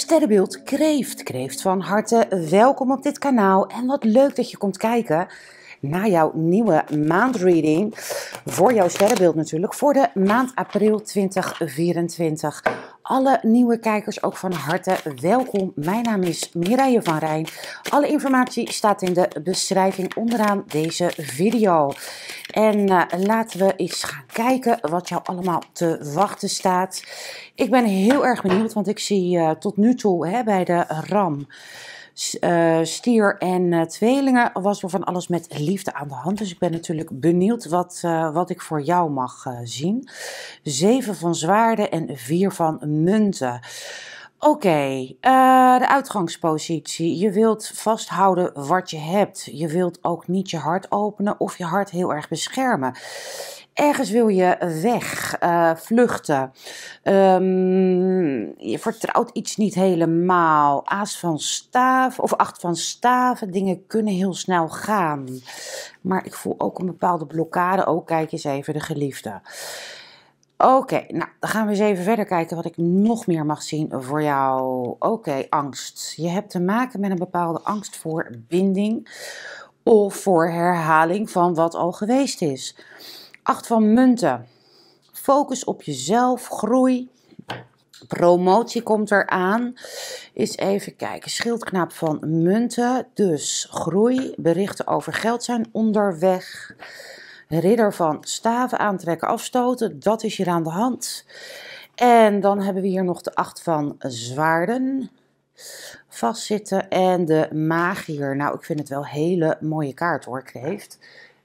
Sterrenbeeld Kreeft. Kreeft van harte welkom op dit kanaal en wat leuk dat je komt kijken naar jouw nieuwe maandreading. Voor jouw sterrenbeeld natuurlijk, voor de maand april 2024 alle nieuwe kijkers ook van harte welkom. Mijn naam is Mireille van Rijn. Alle informatie staat in de beschrijving onderaan deze video. En eh, laten we eens gaan kijken wat jou allemaal te wachten staat. Ik ben heel erg benieuwd, want ik zie eh, tot nu toe hè, bij de RAM... Eh, stier en eh, tweelingen was er van alles met liefde aan de hand. Dus ik ben natuurlijk benieuwd wat, eh, wat ik voor jou mag zien. Zeven van zwaarden en vier van munten. Oké, de uitgangspositie. Je wilt vasthouden wat je hebt. Je wilt ook niet je hart openen of je hart heel erg beschermen. Ergens wil je weg, eh, vluchten. Ehm, je vertrouwt iets niet helemaal. Aas van staven of acht van staven. Dingen kunnen heel snel gaan. Maar ik voel ook een bepaalde blokkade. Ook oh, kijk eens even de geliefde. Oké, nou dan gaan we eens even verder kijken wat ik nog meer mag zien voor jou. Oké, angst. Je hebt te maken met een bepaalde angst voor binding of voor herhaling van wat al geweest is. Acht van munten. Focus op jezelf, groei. Promotie komt eraan. Is even kijken. Schildknaap van munten. Dus groei. Berichten over geld zijn onderweg. Ridder van staven aantrekken, afstoten. Dat is hier aan de hand. En dan hebben we hier nog de acht van zwaarden vastzitten en de magier. Nou, ik vind het wel hele mooie kaart hoor, kreeft.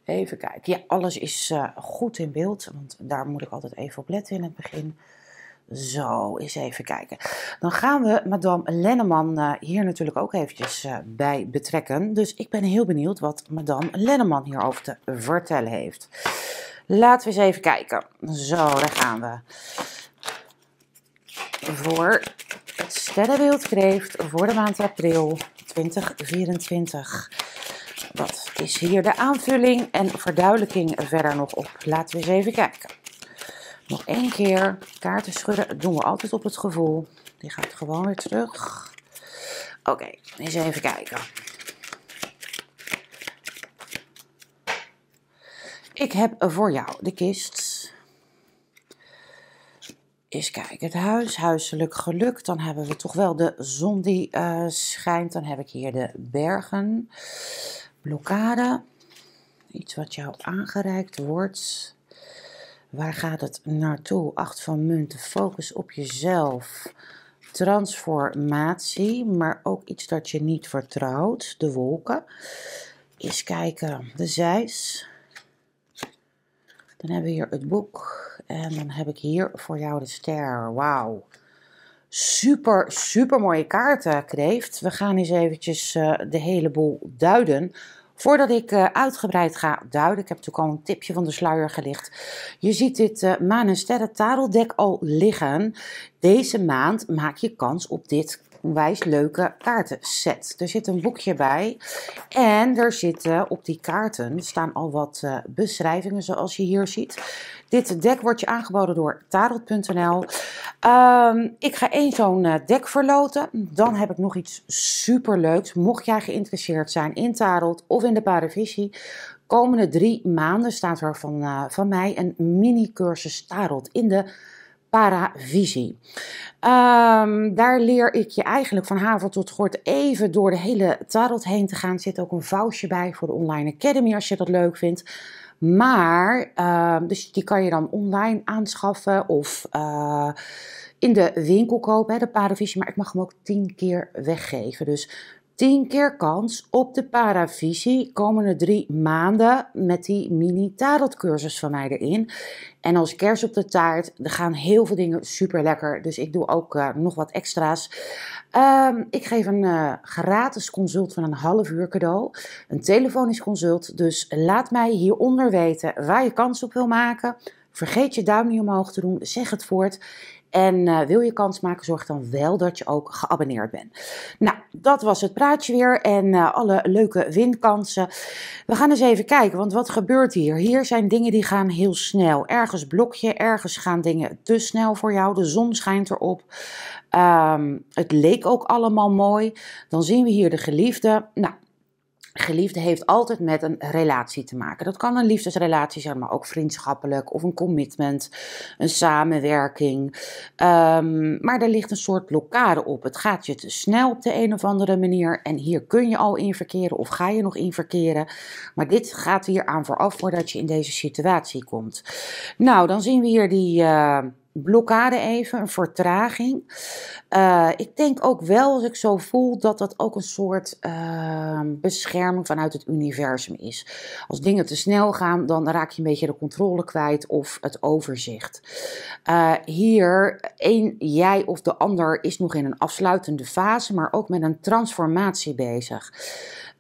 Even kijken. Ja, alles is eh, goed in beeld. Want daar moet ik altijd even op letten in het begin. Zo, eens even kijken. Dan gaan we Madame Lenneman eh, hier natuurlijk ook eventjes eh, bij betrekken. Dus ik ben heel benieuwd wat Madame Lenneman hierover te vertellen heeft. Laten we eens even kijken. Zo, daar gaan we. Voor het sterrenbeeld kreeft voor de maand april 2024. Wat is hier de aanvulling en verduidelijking verder nog op? Laten we eens even kijken. Nog één keer. Kaarten schudden dat doen we altijd op het gevoel. Die gaat gewoon weer terug. Oké, eens even kijken. Ik heb voor jou de kist eens dus kijken, het huis, huiselijk geluk. Dan hebben we toch wel de zon die eh, schijnt. Dan heb ik hier de bergen. Blokkade. Iets wat jou aangereikt wordt. Waar gaat het naartoe? Acht van munten. Focus op jezelf. Transformatie, maar ook iets dat je niet vertrouwt. De wolken. Eens kijken, de zeis. Dan hebben we hier het boek. En dan heb ik hier voor jou de ster. Wauw. Super, super mooie kaarten, Kreeft. We gaan eens eventjes eh, de hele boel duiden. Voordat ik eh, uitgebreid ga duiden, ik heb natuurlijk al een tipje van de sluier gelicht. Je ziet dit uh, eh, maan- en sterren tadeldek al liggen. Deze maand maak je kans op dit onwijs leuke kaartenset. Er zit een boekje bij en er zitten op die kaarten staan al wat eh, beschrijvingen zoals je hier ziet. Dit dek wordt je aangeboden door tarot.nl. Ehm, ik ga één zo'n deck eh, dek verloten. Dan heb ik nog iets superleuks. Mocht jij geïnteresseerd zijn in tarot of in de paravisie, komende drie maanden staat er van, eh, van mij een mini-cursus tarot in de paravisie. Um, daar leer ik je eigenlijk van havel tot gort even door de hele tarot heen te gaan. Er zit ook een vouwje bij voor de Online Academy als je dat leuk vindt. Maar, ehm, dus die kan je dan online aanschaffen of eh, in de winkel kopen, hè, de paravisie. Maar ik mag hem ook tien keer weggeven. Dus 10 keer kans op de paravisie. Komende drie maanden met die mini tarotcursus van mij erin. En als kerst op de taart, er gaan heel veel dingen super lekker. Dus ik doe ook eh, nog wat extra's. Ehm, ik geef een eh, gratis consult van een half uur cadeau. Een telefonisch consult. Dus laat mij hieronder weten waar je kans op wil maken. Vergeet je duim niet omhoog te doen. Zeg het voort. En eh, wil je kans maken, zorg dan wel dat je ook geabonneerd bent. Nou, dat was het praatje weer en eh, alle leuke winkansen. We gaan eens even kijken, want wat gebeurt hier? Hier zijn dingen die gaan heel snel. Ergens blokje, ergens gaan dingen te snel voor jou. De zon schijnt erop. Ehm, het leek ook allemaal mooi. Dan zien we hier de geliefde. Nou, geliefde heeft altijd met een relatie te maken. Dat kan een liefdesrelatie zijn, maar ook vriendschappelijk of een commitment, een samenwerking. Ehm, maar er ligt een soort blokkade op. Het gaat je te snel op de een of andere manier en hier kun je al in verkeren of ga je nog in verkeren. Maar dit gaat hier aan vooraf voordat je in deze situatie komt. Nou, dan zien we hier die. Eh, blokkade even, een vertraging. Eh, ik denk ook wel, als ik zo voel, dat dat ook een soort eh, bescherming vanuit het universum is. Als dingen te snel gaan, dan raak je een beetje de controle kwijt of het overzicht. Eh, hier, één, jij of de ander is nog in een afsluitende fase, maar ook met een transformatie bezig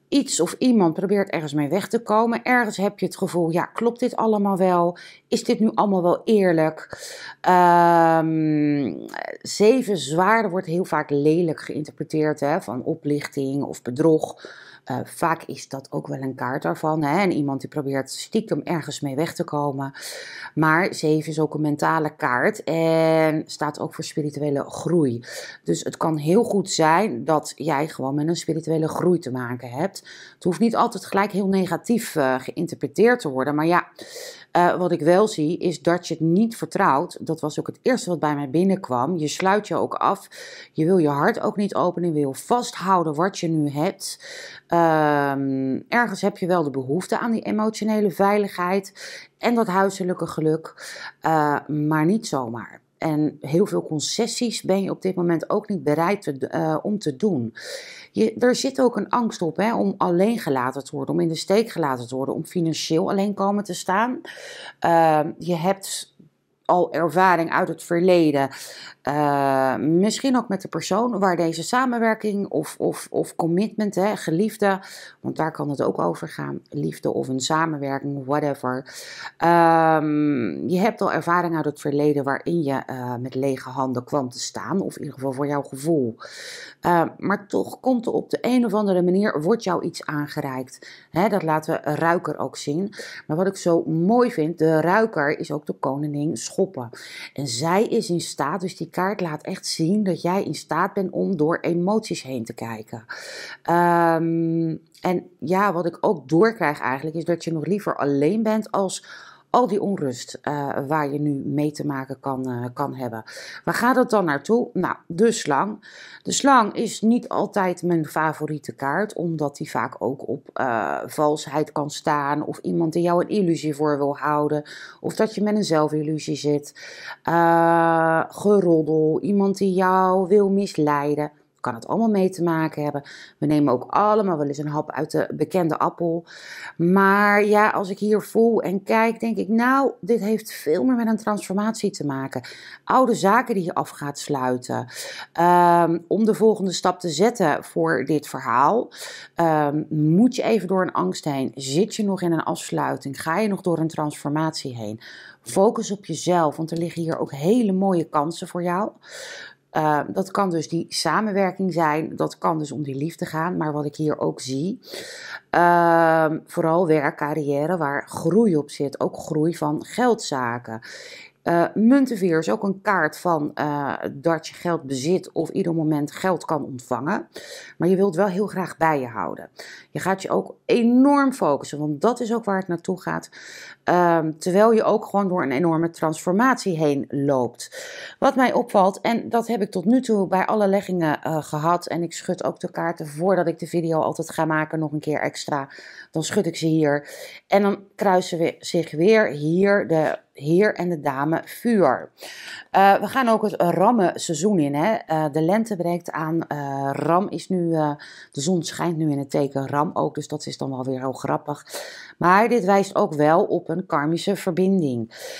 iets of iemand probeert ergens mee weg te komen. Ergens heb je het gevoel, ja, klopt dit allemaal wel? Is dit nu allemaal wel eerlijk? Ehm, zeven zwaarden wordt heel vaak lelijk geïnterpreteerd, hè, van oplichting of bedrog. Eh, vaak is dat ook wel een kaart daarvan. Hè? En iemand die probeert stiekem ergens mee weg te komen. Maar zeven is ook een mentale kaart en staat ook voor spirituele groei. Dus het kan heel goed zijn dat jij gewoon met een spirituele groei te maken hebt. Het hoeft niet altijd gelijk heel negatief eh, geïnterpreteerd te worden. Maar ja, eh, wat ik wel zie is dat je het niet vertrouwt. Dat was ook het eerste wat bij mij binnenkwam. Je sluit je ook af. Je wil je hart ook niet openen. Je wil vasthouden wat je nu hebt. Ehm, ergens heb je wel de behoefte aan die emotionele veiligheid en dat huiselijke geluk, eh, maar niet zomaar. En heel veel concessies ben je op dit moment ook niet bereid eh, om te doen. Je, er zit ook een angst op hè, om alleen gelaten te worden, om in de steek gelaten te worden, om financieel alleen komen te staan. Ehm, je hebt al ervaring uit het verleden. Eh, misschien ook met de persoon waar deze samenwerking of, of, of commitment, hè, geliefde, want daar kan het ook over gaan, liefde of een samenwerking, whatever. Ehm, je hebt al ervaring uit het verleden waarin je eh, met lege handen kwam te staan, of in ieder geval voor jouw gevoel. Ehm, maar toch komt er op de een of andere manier, wordt jou iets aangereikt. Hè, dat laten we ruiker ook zien. Maar wat ik zo mooi vind, de ruiker is ook de koningin en zij is in staat, dus die kaart laat echt zien dat jij in staat bent om door emoties heen te kijken. Ehm, en ja, wat ik ook doorkrijg eigenlijk, is dat je nog liever alleen bent als al die onrust eh, waar je nu mee te maken kan, eh, kan hebben. Waar gaat het dan naartoe? Nou, de slang. De slang is niet altijd mijn favoriete kaart, omdat die vaak ook op eh, valsheid kan staan. Of iemand die jou een illusie voor wil houden. Of dat je met een zelfillusie zit. geroddel. Iemand die jou wil misleiden kan het allemaal mee te maken hebben. We nemen ook allemaal wel eens een hap uit de bekende appel. Maar ja, als ik hier voel en kijk, denk ik, nou, dit heeft veel meer met een transformatie te maken. Oude zaken die je af gaat sluiten. Ehm, om de volgende stap te zetten voor dit verhaal, ehm, moet je even door een angst heen. Zit je nog in een afsluiting? Ga je nog door een transformatie heen? Focus op jezelf, want er liggen hier ook hele mooie kansen voor jou. Ehm, dat kan dus die samenwerking zijn, dat kan dus om die liefde gaan, maar wat ik hier ook zie, ehm, vooral werk, carrière, waar groei op zit, ook groei van geldzaken. Uh, is ook een kaart van eh, dat je geld bezit of ieder moment geld kan ontvangen. Maar je wilt wel heel graag bij je houden. Je gaat je ook enorm focussen, want dat is ook waar het naartoe gaat. Ehm, terwijl je ook gewoon door een enorme transformatie heen loopt. Wat mij opvalt, en dat heb ik tot nu toe bij alle leggingen eh, gehad. En ik schud ook de kaarten voordat ik de video altijd ga maken, nog een keer extra. Dan schud ik ze hier. En dan kruisen we zich weer hier de heer en de dame vuur. Eh, we gaan ook het seizoen in. Hè? Eh, de lente breekt aan. Eh, ram is nu, de zon schijnt nu in het teken ram ook, dus dat is dan wel weer heel grappig. Maar dit wijst ook wel op een karmische verbinding.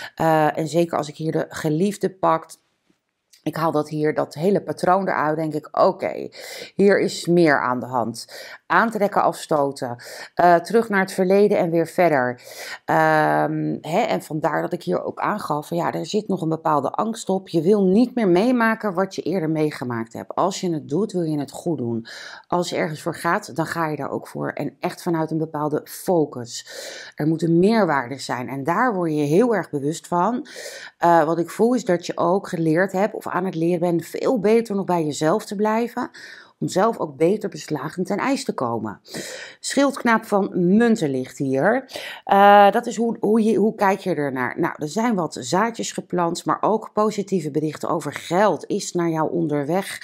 en zeker als ik hier de geliefde pakt, ik haal dat hier, dat hele patroon eruit, denk ik, oké, hier is meer aan de hand. Aantrekken, afstoten. Eh, terug naar het verleden en weer verder. Ehm, hè, en vandaar dat ik hier ook aangaf: ja, er zit nog een bepaalde angst op. Je wil niet meer meemaken wat je eerder meegemaakt hebt. Als je het doet, wil je het goed doen. Als je ergens voor gaat, dan ga je daar ook voor. En echt vanuit een bepaalde focus. Er moeten een meerwaarde zijn. En daar word je heel erg bewust van. Eh, wat ik voel is dat je ook geleerd hebt of aan het leren bent veel beter nog bij jezelf te blijven om zelf ook beter beslagen ten ijs te komen. Schildknaap van munten ligt hier. Eh, dat is hoe, hoe, je, hoe kijk je ernaar? Nou, er zijn wat zaadjes geplant, maar ook positieve berichten over geld is naar jou onderweg.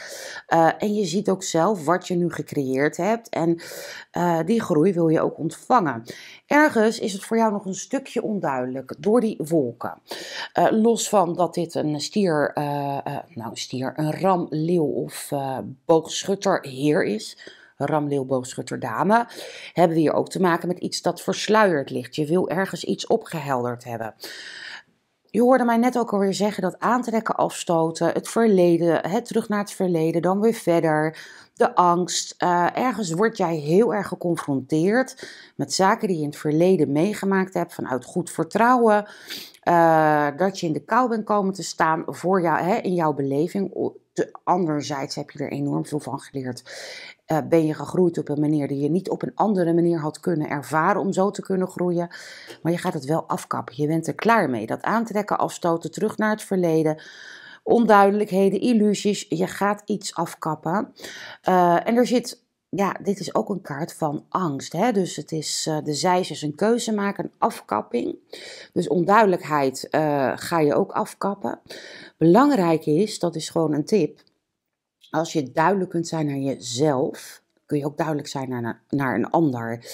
Eh, en je ziet ook zelf wat je nu gecreëerd hebt en eh, die groei wil je ook ontvangen. Ergens is het voor jou nog een stukje onduidelijk door die wolken. los van dat dit een stier, nou een stier, een ram, leeuw of uh, heer is, Ramleeuwboog Schutterdame, hebben we hier ook te maken met iets dat versluierd ligt. Je wil ergens iets opgehelderd hebben. Je hoorde mij net ook alweer zeggen dat aantrekken, afstoten, het verleden, het terug naar het verleden, dan weer verder, de angst. Eh, ergens word jij heel erg geconfronteerd met zaken die je in het verleden meegemaakt hebt vanuit goed vertrouwen. Eh, dat je in de kou bent komen te staan voor jou, hè, in jouw beleving te, anderzijds heb je er enorm veel van geleerd. Eh, ben je gegroeid op een manier die je niet op een andere manier had kunnen ervaren om zo te kunnen groeien. Maar je gaat het wel afkappen. Je bent er klaar mee. Dat aantrekken, afstoten, terug naar het verleden. Onduidelijkheden, illusies. Je gaat iets afkappen. Eh, en er zit ja, dit is ook een kaart van angst. Hè? Dus het is eh, de zijzers: een keuze maken, een afkapping. Dus onduidelijkheid eh, ga je ook afkappen. Belangrijk is, dat is gewoon een tip. Als je duidelijk kunt zijn naar jezelf, kun je ook duidelijk zijn naar, naar een ander.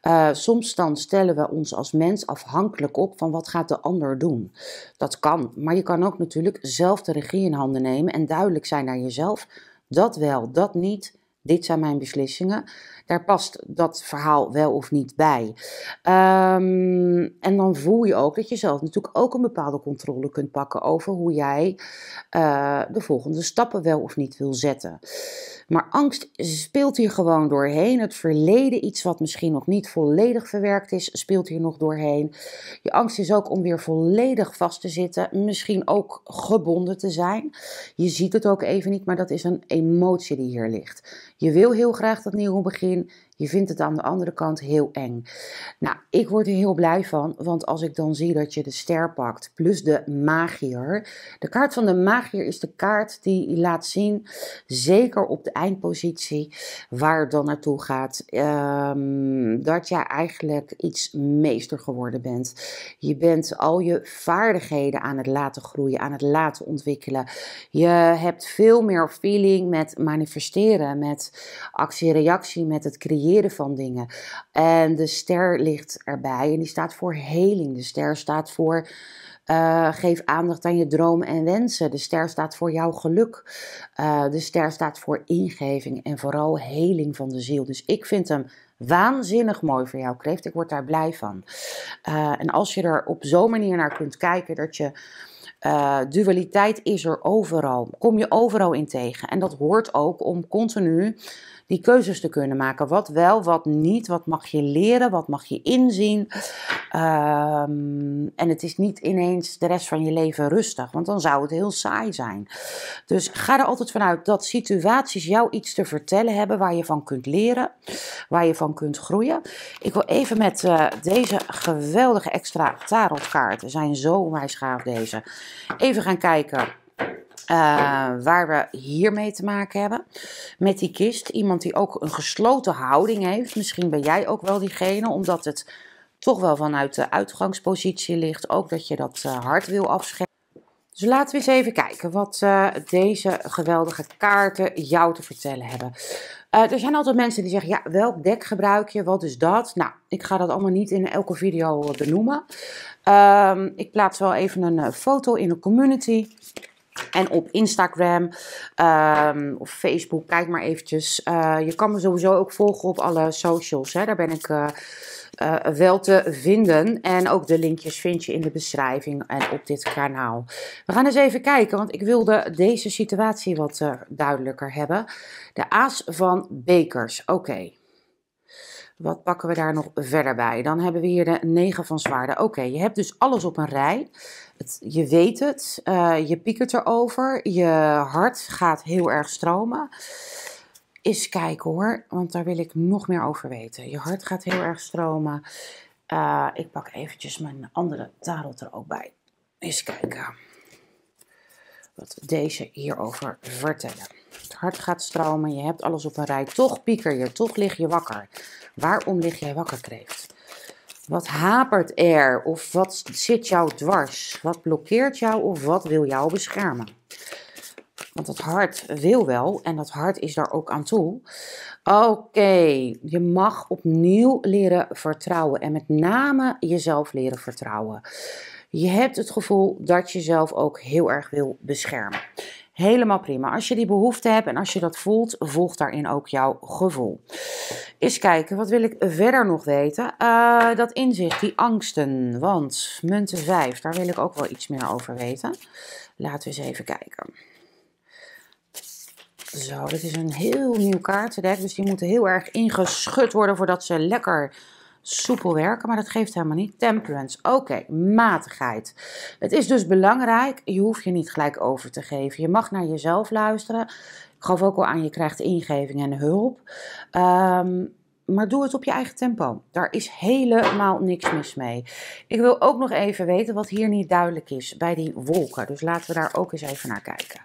Eh, soms dan stellen we ons als mens afhankelijk op van wat gaat de ander doen. Dat kan, maar je kan ook natuurlijk zelf de regie in handen nemen en duidelijk zijn naar jezelf. Dat wel, dat niet dit zijn mijn beslissingen daar past dat verhaal wel of niet bij. Ehm, en dan voel je ook dat je zelf natuurlijk ook een bepaalde controle kunt pakken over hoe jij eh, de volgende stappen wel of niet wil zetten. Maar angst speelt hier gewoon doorheen. Het verleden, iets wat misschien nog niet volledig verwerkt is, speelt hier nog doorheen. Je angst is ook om weer volledig vast te zitten, misschien ook gebonden te zijn. Je ziet het ook even niet, maar dat is een emotie die hier ligt. Je wil heel graag dat nieuwe begin. between Je vindt het aan de andere kant heel eng. Nou, ik word er heel blij van, want als ik dan zie dat je de ster pakt plus de magier. De kaart van de magier is de kaart die laat zien, zeker op de eindpositie, waar het dan naartoe gaat, ehm, dat jij eigenlijk iets meester geworden bent. Je bent al je vaardigheden aan het laten groeien, aan het laten ontwikkelen. Je hebt veel meer feeling met manifesteren, met actie-reactie, met het creëren van dingen. En de ster ligt erbij en die staat voor heling. De ster staat voor eh, geef aandacht aan je dromen en wensen. De ster staat voor jouw geluk. Eh, de ster staat voor ingeving en vooral heling van de ziel. Dus ik vind hem waanzinnig mooi voor jou, Kreeft. Ik word daar blij van. Eh, en als je er op zo'n manier naar kunt kijken dat je. dualiteit is er overal. Kom je overal in tegen. En dat hoort ook om continu die keuzes te kunnen maken. Wat wel, wat niet, wat mag je leren, wat mag je inzien. Ehm, en het is niet ineens de rest van je leven rustig, want dan zou het heel saai zijn. Dus ga er altijd vanuit dat situaties jou iets te vertellen hebben waar je van kunt leren, waar je van kunt groeien. Ik wil even met eh, deze geweldige extra tarotkaarten, zijn zo onwijs gaaf deze, even gaan kijken eh, waar we hiermee te maken hebben. Met die kist. Iemand die ook een gesloten houding heeft. Misschien ben jij ook wel diegene, omdat het toch wel vanuit de uitgangspositie ligt. Ook dat je dat eh, hart wil afschermen. Dus laten we eens even kijken wat eh, deze geweldige kaarten jou te vertellen hebben. er zijn altijd mensen die zeggen, ja, welk dek gebruik je? Wat is dat? Nou, ik ga dat allemaal niet in elke video benoemen. Ehm, ik plaats wel even een foto in de community. En op Instagram ehm, of Facebook, kijk maar eventjes. Eh, je kan me sowieso ook volgen op alle socials. Hè. Daar ben ik eh, eh, wel te vinden. En ook de linkjes vind je in de beschrijving en op dit kanaal. We gaan eens even kijken, want ik wilde deze situatie wat duidelijker hebben. De aas van bekers. Oké. Wat pakken we daar nog verder bij? Dan hebben we hier de 9 van zwaarden. Oké, je hebt dus alles op een rij. Het, je weet het, eh, je piekert erover, je hart gaat heel erg stromen. Eens kijken hoor, want daar wil ik nog meer over weten. Je hart gaat heel erg stromen. Eh, ik pak eventjes mijn andere tarot er ook bij. Eens kijken wat deze hierover vertellen. Het hart gaat stromen, je hebt alles op een rij. Toch pieker je, toch lig je wakker. Waarom lig jij wakker, kreeft? Wat hapert er? Of wat zit jou dwars? Wat blokkeert jou of wat wil jou beschermen? Want dat hart wil wel en dat hart is daar ook aan toe. Oké, je mag opnieuw leren vertrouwen en met name jezelf leren vertrouwen. Je hebt het gevoel dat je zelf ook heel erg wil beschermen. Helemaal prima. Als je die behoefte hebt en als je dat voelt, volgt daarin ook jouw gevoel. Eens kijken, wat wil ik verder nog weten? Eh, dat inzicht, die angsten. Want munten 5, daar wil ik ook wel iets meer over weten. Laten we eens even kijken. Zo, dit is een heel nieuw kaartendek. Dus die moeten heel erg ingeschud worden voordat ze lekker soepel werken. Maar dat geeft helemaal niet. Temperance, oké, matigheid. Het is dus belangrijk, je hoeft je niet gelijk over te geven. Je mag naar jezelf luisteren gaf ook al aan, je krijgt ingeving en hulp. Ehm, maar doe het op je eigen tempo. Daar is helemaal niks mis mee. Ik wil ook nog even weten wat hier niet duidelijk is bij die wolken. Dus laten we daar ook eens even naar kijken.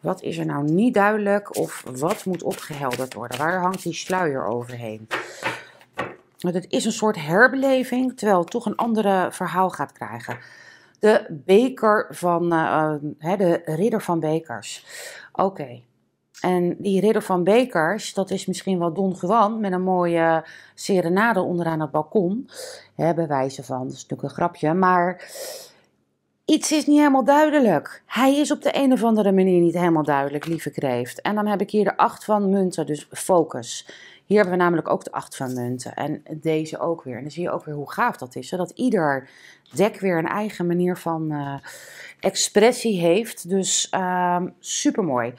Wat is er nou niet duidelijk of wat moet opgehelderd worden? Waar hangt die sluier overheen? Want het is een soort herbeleving, terwijl het toch een ander verhaal gaat krijgen. De beker van, uh, de ridder van bekers. Oké, en die ridder van bekers, dat is misschien wel Don Juan met een mooie serenade onderaan het balkon. Hebben van, dat is natuurlijk een grapje, maar iets is niet helemaal duidelijk. Hij is op de een of andere manier niet helemaal duidelijk, lieve kreeft. En dan heb ik hier de acht van munten, dus focus. Hier hebben we namelijk ook de acht van munten en deze ook weer. En dan zie je ook weer hoe gaaf dat is. Zodat ieder dek weer een eigen manier van eh, expressie heeft. Dus uh, ehm, super mooi.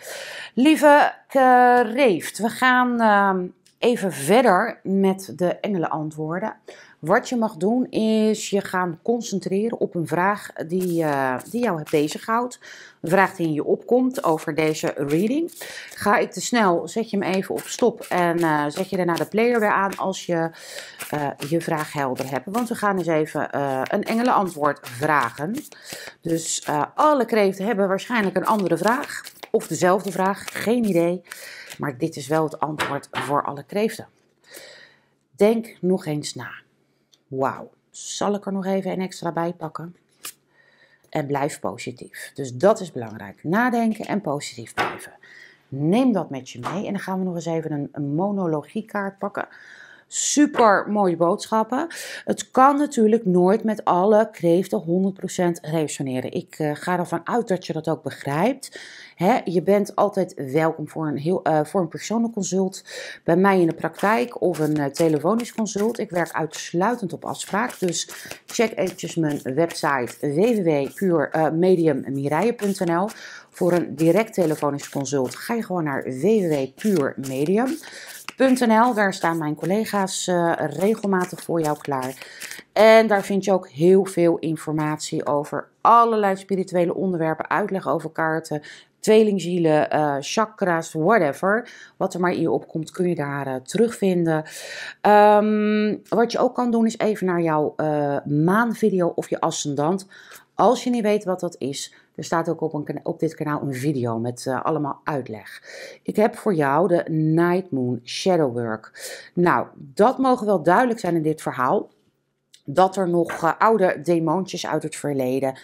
Lieve Kreeft, we gaan ehm, even verder met de engelenantwoorden. antwoorden. Wat je mag doen is je gaan concentreren op een vraag die, eh, die jou bezighoudt. Een vraag die in je opkomt over deze reading. Ga ik te snel, zet je hem even op stop en eh, zet je daarna de player weer aan als je eh, je vraag helder hebt. Want we gaan eens even een engelenantwoord vragen. Dus alle kreeften hebben waarschijnlijk een andere vraag. Of dezelfde vraag, geen idee. Maar dit is wel het antwoord voor alle kreeften. Denk nog eens na wauw, zal ik er nog even een extra bij pakken? En blijf positief. Dus dat is belangrijk. Nadenken en positief blijven. Neem dat met je mee en dan gaan we nog eens even een, een monologiekaart pakken super mooie boodschappen. Het kan natuurlijk nooit met alle kreeften 100% resoneren. Ik eh, ga ervan uit dat je dat ook begrijpt. je bent altijd welkom voor een, heel, eh, voor een persoonlijk consult bij mij in de praktijk of een uh, telefonisch consult. Ik werk uitsluitend op afspraak, dus check eventjes mijn website www.puurmediummirijen.nl. voor een direct telefonisch consult ga je gewoon naar www.puurmedium. Daar staan mijn collega's eh, regelmatig voor jou klaar. En daar vind je ook heel veel informatie over allerlei spirituele onderwerpen, uitleg over kaarten, tweelingzielen, eh, chakras, whatever. Wat er maar in je opkomt, kun je daar eh, terugvinden. Ehm, wat je ook kan doen, is even naar jouw maanvideo of je ascendant. Als je niet weet wat dat is, er staat ook op, een, op dit kanaal een video met eh, allemaal uitleg. Ik heb voor jou de Night Moon Shadow Work. Nou, dat mogen wel duidelijk zijn in dit verhaal. Dat er nog eh, oude demontjes uit het verleden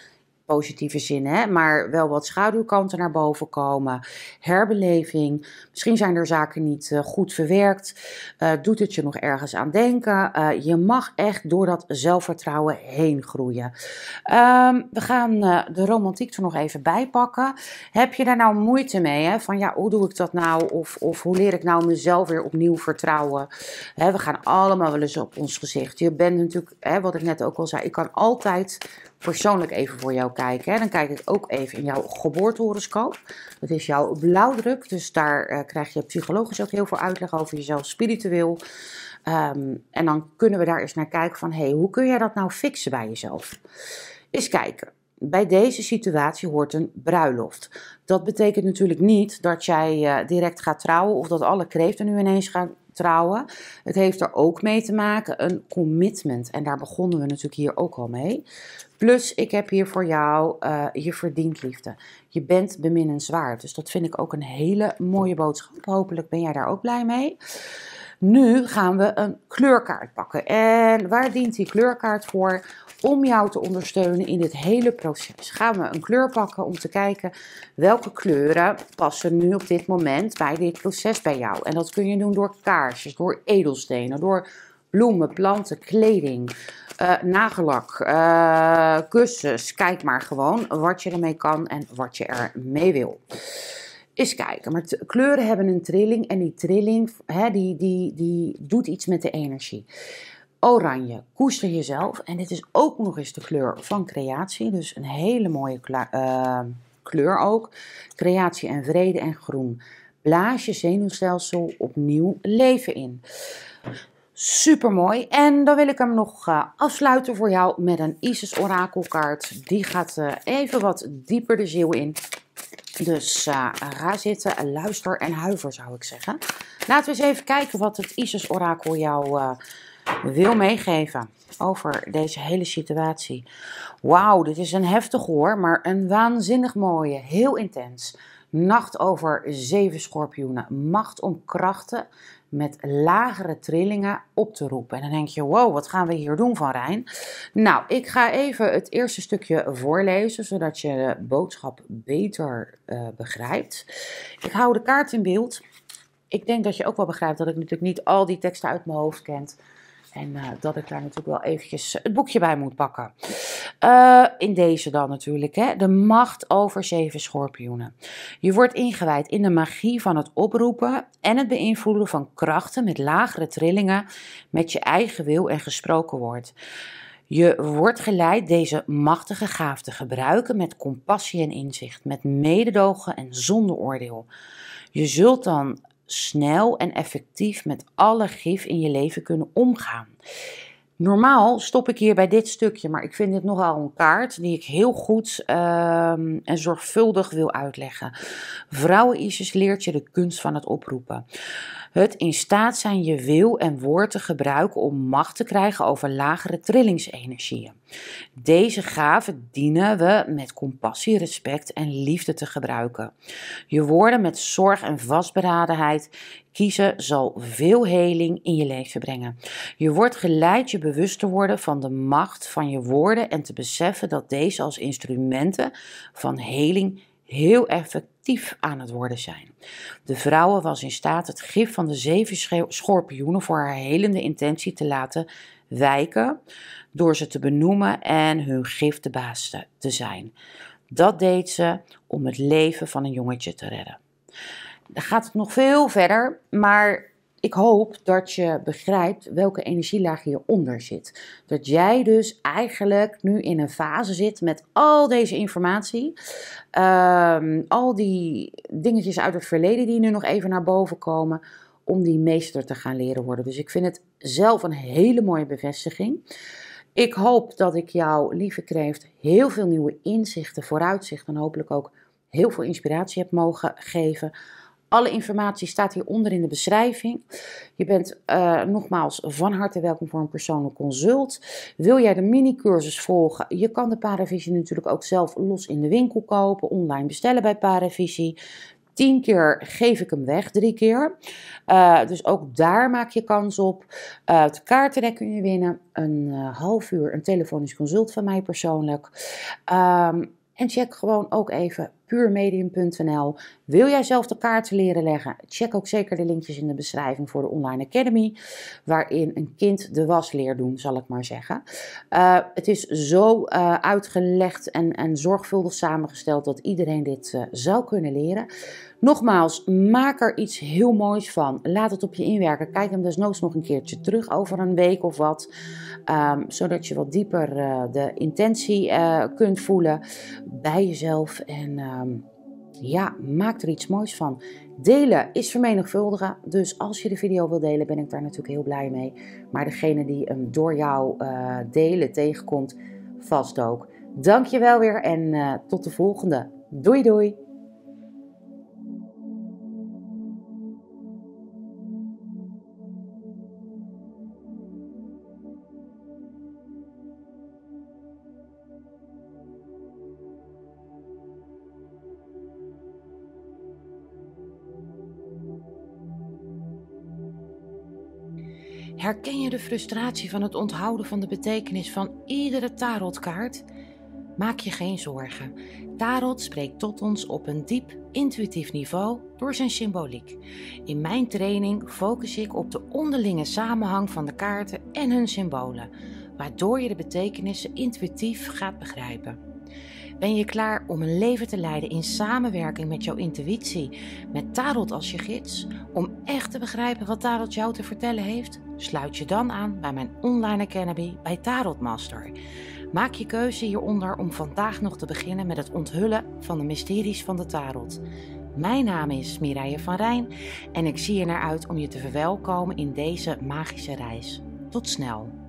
positieve zin, hè? maar wel wat schaduwkanten naar boven komen. Herbeleving. Misschien zijn er zaken niet eh, goed verwerkt. Eh, doet het je nog ergens aan denken? Eh, je mag echt door dat zelfvertrouwen heen groeien. Ehm, we gaan de romantiek er nog even bij pakken. Heb je daar nou moeite mee? Hè? Van ja, hoe doe ik dat nou? Of, of hoe leer ik nou mezelf weer opnieuw vertrouwen? Hè, we gaan allemaal wel eens op ons gezicht. Je bent natuurlijk, hè, wat ik net ook al zei, ik kan altijd persoonlijk even voor jou kijken. Hè. Dan kijk ik ook even in jouw geboortehoroscoop. Dat is jouw blauwdruk. Dus daar eh, krijg je psychologisch ook heel veel uitleg over jezelf, spiritueel. Ehm, en dan kunnen we daar eens naar kijken van, hey, hoe kun jij dat nou fixen bij jezelf? Eens kijken. Bij deze situatie hoort een bruiloft. Dat betekent natuurlijk niet dat jij eh, direct gaat trouwen of dat alle kreeften nu ineens gaan vertrouwen. Het heeft er ook mee te maken een commitment. En daar begonnen we natuurlijk hier ook al mee. Plus, ik heb hier voor jou, eh, je verdient liefde. Je bent beminnenswaard. Dus dat vind ik ook een hele mooie boodschap. Hopelijk ben jij daar ook blij mee. Nu gaan we een kleurkaart pakken. En waar dient die kleurkaart voor? Om jou te ondersteunen in dit hele proces. Gaan we een kleur pakken om te kijken welke kleuren passen nu op dit moment bij dit proces bij jou. En dat kun je doen door kaarsjes, door edelstenen, door bloemen, planten, kleding, uh, nagellak, eh, kussens. Kijk maar gewoon wat je ermee kan en wat je ermee wil. Eens kijken, maar kleuren hebben een trilling en die trilling hè, die, die, die doet iets met de energie. Oranje, koester jezelf. En dit is ook nog eens de kleur van creatie. Dus een hele mooie uh, kleur ook. Creatie en vrede en groen. Blaas je zenuwstelsel opnieuw leven in. Super mooi. En dan wil ik hem nog eh, afsluiten voor jou met een Isis orakelkaart. Die gaat eh, even wat dieper de ziel in. Dus uh, eh, ga zitten, eh, luister en huiver zou ik zeggen. Laten we eens even kijken wat het Isis-orakel jou eh, wil meegeven over deze hele situatie. Wauw, dit is een heftig hoor, maar een waanzinnig mooie, heel intens. Nacht over zeven schorpioenen. Macht om krachten met lagere trillingen op te roepen. En dan denk je, wow, wat gaan we hier doen van Rijn? Nou, ik ga even het eerste stukje voorlezen, zodat je de boodschap beter eh, begrijpt. Ik hou de kaart in beeld. Ik denk dat je ook wel begrijpt dat ik natuurlijk niet al die teksten uit mijn hoofd kent. En eh, dat ik daar natuurlijk wel eventjes het boekje bij moet pakken. Eh, in deze dan natuurlijk, hè. De macht over zeven schorpioenen. Je wordt ingewijd in de magie van het oproepen en het beïnvloeden van krachten met lagere trillingen, met je eigen wil en gesproken woord. Je wordt geleid deze machtige gaaf te gebruiken met compassie en inzicht, met mededogen en zonder oordeel. Je zult dan snel en effectief met alle gif in je leven kunnen omgaan. Normaal stop ik hier bij dit stukje, maar ik vind dit nogal een kaart die ik heel goed ehm, en zorgvuldig wil uitleggen. Vrouwen Vrouwenisjes leert je de kunst van het oproepen het in staat zijn je wil en woord te gebruiken om macht te krijgen over lagere trillingsenergieën. Deze gaven dienen we met compassie, respect en liefde te gebruiken. Je woorden met zorg en vastberadenheid kiezen zal veel heling in je leven brengen. Je wordt geleid je bewust te worden van de macht van je woorden en te beseffen dat deze als instrumenten van heling heel effectief aan het worden zijn. De vrouwen was in staat het gif van de zeven schorpioenen voor haar helende intentie te laten wijken door ze te benoemen en hun gif de baas te zijn. Dat deed ze om het leven van een jongetje te redden. Dan gaat het nog veel verder, maar ik hoop dat je begrijpt welke energielaag hieronder zit. Dat jij dus eigenlijk nu in een fase zit met al deze informatie, ehm, al die dingetjes uit het verleden die nu nog even naar boven komen, om die meester te gaan leren worden. Dus ik vind het zelf een hele mooie bevestiging. Ik hoop dat ik jou, lieve kreeft, heel veel nieuwe inzichten, vooruitzichten en hopelijk ook heel veel inspiratie heb mogen geven alle informatie staat hieronder in de beschrijving. Je bent eh, nogmaals van harte welkom voor een persoonlijk consult. Wil jij de mini-cursus volgen? Je kan de Paravisie natuurlijk ook zelf los in de winkel kopen, online bestellen bij Paravisie. Tien keer geef ik hem weg, drie keer. Eh, dus ook daar maak je kans op. Uh, eh, het kaarten kun je winnen. Een half uur, een telefonisch consult van mij persoonlijk. Ehm, en check gewoon ook even puurmedium.nl. Wil jij zelf de kaarten leren leggen? Check ook zeker de linkjes in de beschrijving voor de Online Academy, waarin een kind de was leert doen, zal ik maar zeggen. Eh, het is zo eh, uitgelegd en, en zorgvuldig samengesteld dat iedereen dit eh, zou kunnen leren. Nogmaals, maak er iets heel moois van. Laat het op je inwerken. Kijk hem desnoods nog een keertje terug over een week of wat. Ehm, zodat je wat dieper eh, de intentie eh, kunt voelen bij jezelf. En ehm, ja, maak er iets moois van. Delen is vermenigvuldigen. Dus als je de video wil delen, ben ik daar natuurlijk heel blij mee. Maar degene die hem door jou eh, delen tegenkomt, vast ook. Dankjewel weer en tot de volgende. Doei doei! Herken je de frustratie van het onthouden van de betekenis van iedere tarotkaart? Maak je geen zorgen. Tarot spreekt tot ons op een diep, intuïtief niveau door zijn symboliek. In mijn training focus ik op de onderlinge samenhang van de kaarten en hun symbolen, waardoor je de betekenissen intuïtief gaat begrijpen. Ben je klaar om een leven te leiden in samenwerking met jouw intuïtie, met Tarot als je gids? Om echt te begrijpen wat Tarot jou te vertellen heeft? Sluit je dan aan bij mijn online academy bij Tarot Master. Maak je keuze hieronder om vandaag nog te beginnen met het onthullen van de mysteries van de Tarot. Mijn naam is Mireille van Rijn en ik zie er naar uit om je te verwelkomen in deze magische reis. Tot snel!